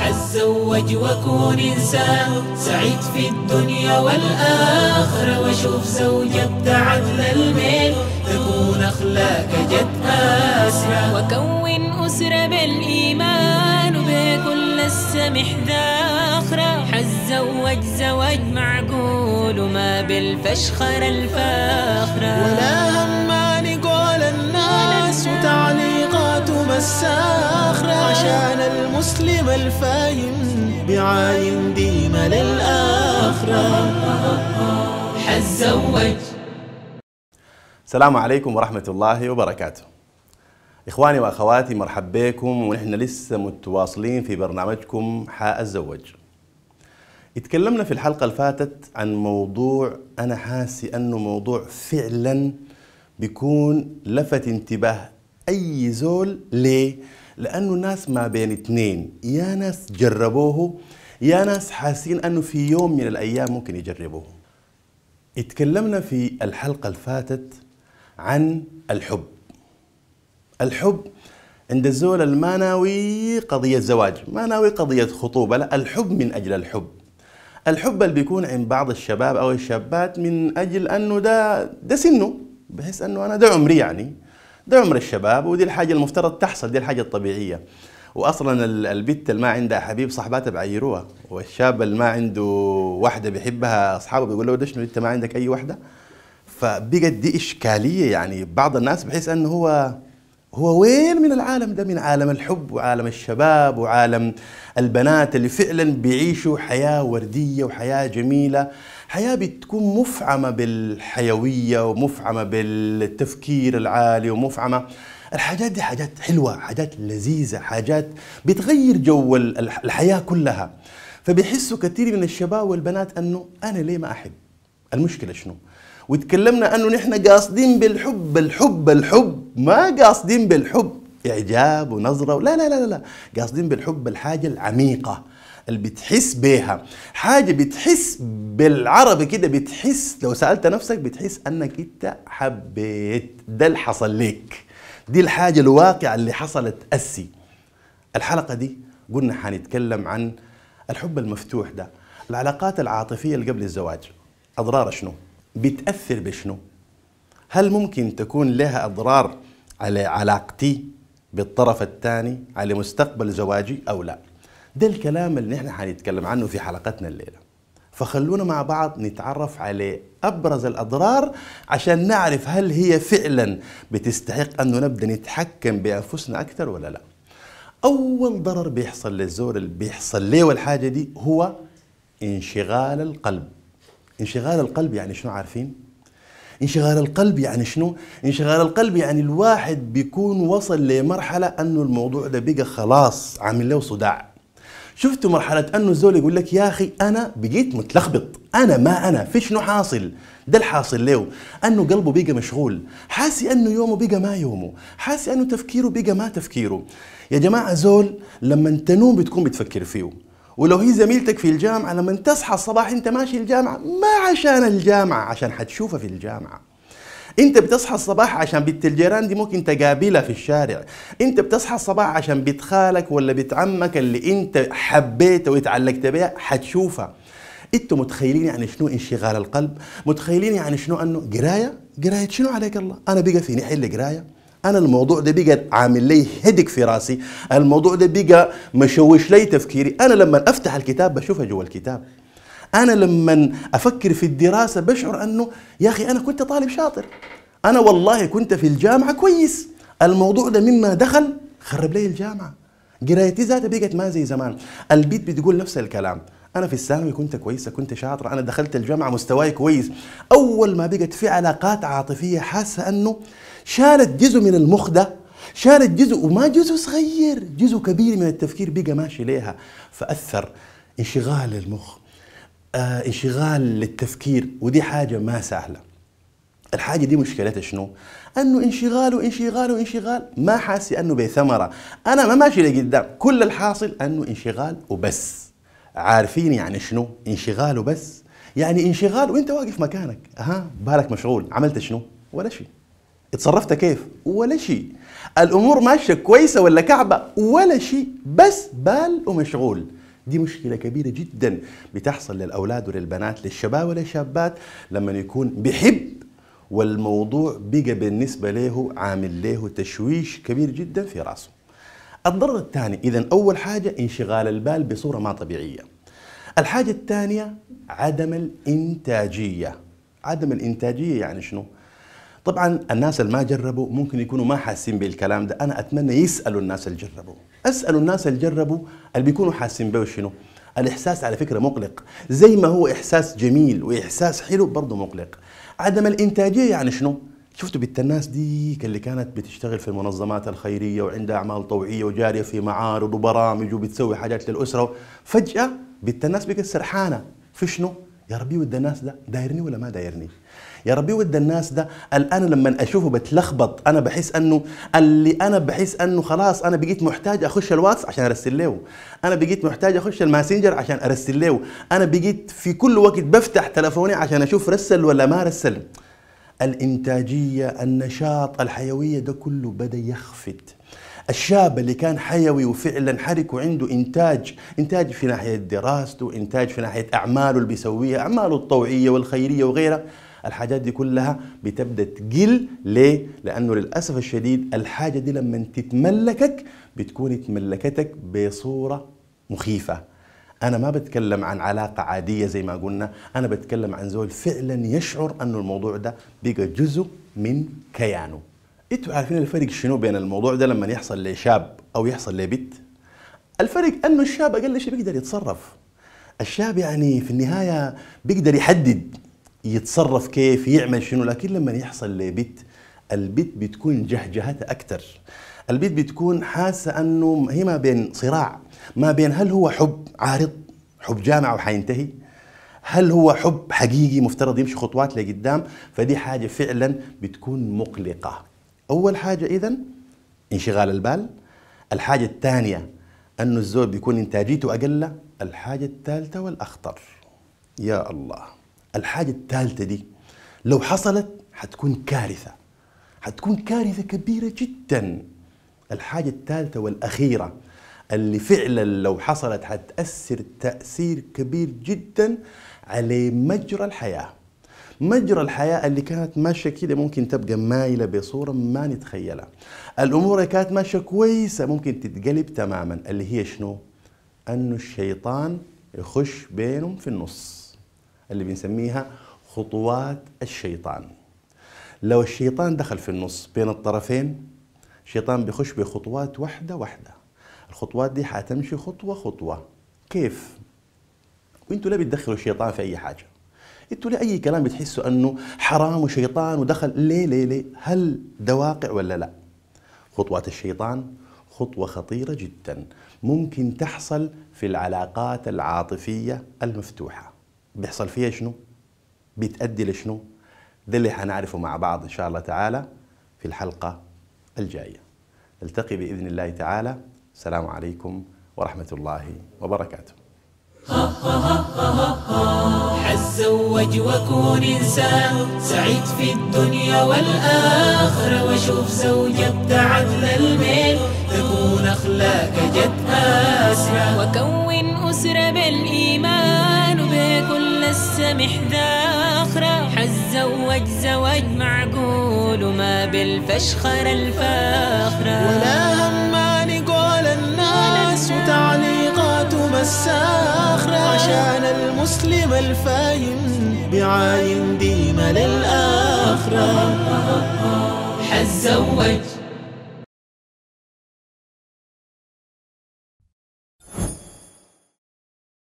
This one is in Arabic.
حتزوج وكون إنسان سعيد في الدنيا والآخرة وشوف زوجة تعب الميل تكون أخلاك جد أسرة وكون أسرة بالإيمان وبكل السمح ذاخرة حتزوج زواج معقول وما بالفشخرة الفاخرة ولا هم والساخرة عشان المسلم الفاهم بعاين ديما للآخرة حزوج السلام عليكم ورحمة الله وبركاته إخواني وأخواتي مرحب بكم ونحن لسه متواصلين في برنامجكم الزوج اتكلمنا في الحلقة اللي فاتت عن موضوع أنا حاسي أنه موضوع فعلا بيكون لفت انتباه اي زول ليه؟ لانه ناس ما بين اثنين يا ناس جربوه يا ناس حاسين انه في يوم من الايام ممكن يجربوه. اتكلمنا في الحلقه الفاتت عن الحب. الحب عند الزول المانوي قضية زواج ما ناوي قضية خطوبة لا الحب من أجل الحب الحب اللي بيكون عند بعض الشباب أو الشابات من أجل أنه ده ده سنه بحيث أنه أنا ده عمري يعني ده عمر الشباب ودي الحاجه المفترض تحصل دي الحاجه الطبيعيه واصلا البت اللي ما عندها حبيب صاحباتها بعيروها والشاب اللي ما عنده واحده بيحبها اصحابه بيقول له ده شنو انت ما عندك اي واحده فبقت دي اشكاليه يعني بعض الناس بحيث انه هو هو وين من العالم ده من عالم الحب وعالم الشباب وعالم البنات اللي فعلا بيعيشوا حياه ورديه وحياه جميله حياة بتكون مفعمة بالحيوية ومفعمة بالتفكير العالي ومفعمة الحاجات دي حاجات حلوة حاجات لذيذة حاجات بتغير جو الحياة كلها فبيحسوا كثير من الشباب والبنات أنه أنا ليه ما أحب المشكلة شنو وتكلمنا أنه نحن قاصدين بالحب الحب الحب ما قاصدين بالحب إعجاب ونظرة لا لا لا لا قاصدين بالحب الحاجة العميقة اللي بتحس بيها حاجه بتحس بالعربي كده بتحس لو سالت نفسك بتحس انك انت حبيت ده اللي حصل لك دي الحاجه الواقعه اللي حصلت اسي الحلقه دي قلنا حنتكلم عن الحب المفتوح ده العلاقات العاطفيه اللي قبل الزواج اضرار شنو بتاثر بشنو هل ممكن تكون لها اضرار على علاقتي بالطرف الثاني على مستقبل زواجي او لا ده الكلام اللي نحن حنتكلم عنه في حلقتنا الليله فخلونا مع بعض نتعرف على ابرز الاضرار عشان نعرف هل هي فعلا بتستحق انه نبدا نتحكم بانفسنا اكثر ولا لا اول ضرر بيحصل للزور اللي بيحصل ليه والحاجه دي هو انشغال القلب انشغال القلب يعني شنو عارفين انشغال القلب يعني شنو انشغال القلب يعني الواحد بيكون وصل لمرحله انه الموضوع ده بقى خلاص عامل له صداع شفتوا مرحله انه الزول يقول لك يا اخي انا بقيت متلخبط انا ما انا في شنو حاصل ده الحاصل له انه قلبه بقى مشغول حاسي انه يومه بقى ما يومه حاسي انه تفكيره بقى ما تفكيره يا جماعه زول لما تنوم بتكون بتفكر فيه ولو هي زميلتك في الجامعه لما تصحى الصباح انت ماشي الجامعه ما عشان الجامعه عشان حتشوفها في الجامعه انت بتصحى الصباح عشان بنت الجيران دي ممكن تقابلها في الشارع انت بتصحى الصباح عشان بنت خالك ولا بنت عمك اللي انت حبيته وتعلقت بها حتشوفها انتوا متخيلين يعني شنو انشغال القلب متخيلين يعني شنو انه قرايه قرايه شنو عليك الله انا بقى فيني حل قرايه انا الموضوع ده بقى عامل لي هدك في راسي الموضوع ده بقى مشوش لي تفكيري انا لما افتح الكتاب بشوفها جوا الكتاب انا لما افكر في الدراسه بشعر انه يا اخي انا كنت طالب شاطر انا والله كنت في الجامعه كويس الموضوع ده مما دخل خرب لي الجامعه قرايتي ذاتها بقت ما زي زمان البيت بتقول نفس الكلام انا في الثانوي كنت كويسه كنت شاطره انا دخلت الجامعه مستواي كويس اول ما بقت في علاقات عاطفيه حاسه انه شالت جزء من المخ ده شالت جزء وما جزء صغير جزء كبير من التفكير بقى ماشي ليها فاثر انشغال المخ آه، انشغال للتفكير ودي حاجة ما سهلة الحاجة دي مشكلتها شنو؟ انه انشغال وانشغال وانشغال ما حاسي انه بثمرة انا ما ماشي لقدام كل الحاصل انه انشغال وبس عارفين يعني شنو؟ انشغال وبس يعني انشغال وانت واقف مكانك اها بالك مشغول عملت شنو؟ ولا شيء اتصرفت كيف؟ ولا شيء الامور ماشيه كويسه ولا كعبه؟ ولا شيء بس بال ومشغول دي مشكلة كبيرة جدا بتحصل للأولاد وللبنات للشباب وللشابات لما يكون بحب والموضوع بقى بالنسبة له عامل له تشويش كبير جدا في راسه الضرر الثاني إذا أول حاجة انشغال البال بصورة ما طبيعية الحاجة الثانية عدم الإنتاجية عدم الإنتاجية يعني شنو؟ طبعا الناس اللي ما جربوا ممكن يكونوا ما حاسين بالكلام ده انا اتمنى يسالوا الناس اللي جربوا اسالوا الناس اللي جربوا اللي بيكونوا حاسين به شنو الاحساس على فكره مقلق زي ما هو احساس جميل واحساس حلو برضه مقلق عدم الانتاجيه يعني شنو شفتوا بنت الناس ديك اللي كانت بتشتغل في المنظمات الخيريه وعندها اعمال طوعيه وجاريه في معارض وبرامج وبتسوي حاجات للاسره فجاه بنت الناس بقت سرحانه في شنو؟ يا ربي ود الناس ده دايرني ولا ما دايرني يا ربي ود الناس ده الان لما اشوفه بتلخبط انا بحس انه اللي انا بحس انه خلاص انا بقيت محتاج اخش الواتس عشان ارسل له انا بقيت محتاج اخش الماسنجر عشان ارسل له انا بقيت في كل وقت بفتح تلفوني عشان اشوف رسل ولا ما رسل الانتاجيه النشاط الحيويه ده كله بدا يخفت الشاب اللي كان حيوي وفعلا حرك وعنده انتاج انتاج في ناحيه دراسته انتاج في ناحيه اعماله اللي بيسويها اعماله الطوعيه والخيريه وغيرها الحاجات دي كلها بتبدا تقل ليه؟ لانه للاسف الشديد الحاجه دي لما تتملكك بتكون اتملكتك بصوره مخيفه انا ما بتكلم عن علاقه عاديه زي ما قلنا انا بتكلم عن زول فعلا يشعر انه الموضوع ده بقى جزء من كيانه انتوا عارفين الفرق شنو بين الموضوع ده لما يحصل لشاب او يحصل لبنت الفرق انه الشاب اقل شيء بيقدر يتصرف الشاب يعني في النهايه بيقدر يحدد يتصرف كيف يعمل شنو لكن لما يحصل لبنت البت بتكون جهجهتها اكثر البت بتكون حاسه انه هي ما بين صراع ما بين هل هو حب عارض حب جامع وحينتهي هل هو حب حقيقي مفترض يمشي خطوات لقدام فدي حاجه فعلا بتكون مقلقه اول حاجه اذا انشغال البال الحاجه الثانيه انه الزول بيكون انتاجيته اقل الحاجه الثالثه والاخطر يا الله الحاجه الثالثه دي لو حصلت حتكون كارثه حتكون كارثه كبيره جدا الحاجه الثالثه والاخيره اللي فعلا لو حصلت حتاثر تاثير كبير جدا على مجرى الحياه مجرى الحياة اللي كانت ماشية كده ممكن تبقى مايلة بصورة ما نتخيلها الأمور اللي كانت ماشية كويسة ممكن تتقلب تماما اللي هي شنو؟ أنه الشيطان يخش بينهم في النص اللي بنسميها خطوات الشيطان لو الشيطان دخل في النص بين الطرفين الشيطان بيخش بخطوات واحدة واحدة الخطوات دي حتمشي خطوة خطوة كيف؟ وانتوا ليه بتدخلوا الشيطان في أي حاجة؟ انتوا ليه اي كلام بتحسوا انه حرام وشيطان ودخل ليه ليه ليه هل ده واقع ولا لا خطوات الشيطان خطوة خطيرة جدا ممكن تحصل في العلاقات العاطفية المفتوحة بيحصل فيها شنو؟ بتأدي لشنو؟ ده اللي حنعرفه مع بعض إن شاء الله تعالى في الحلقة الجاية نلتقي بإذن الله تعالى السلام عليكم ورحمة الله وبركاته حتزوج واكون انسان سعيد في الدنيا والاخره واشوف زوجة ابدعت للميل تكون اخلاق جد اسره واكون اسره بالايمان وبكل السمح ذاخره حتزوج زواج معقول وما بالفشخره الفاخره ولا هماني قول الناس وتعليقات مساخره المسلم الفاهم بعاين ديما للآخرة حزوج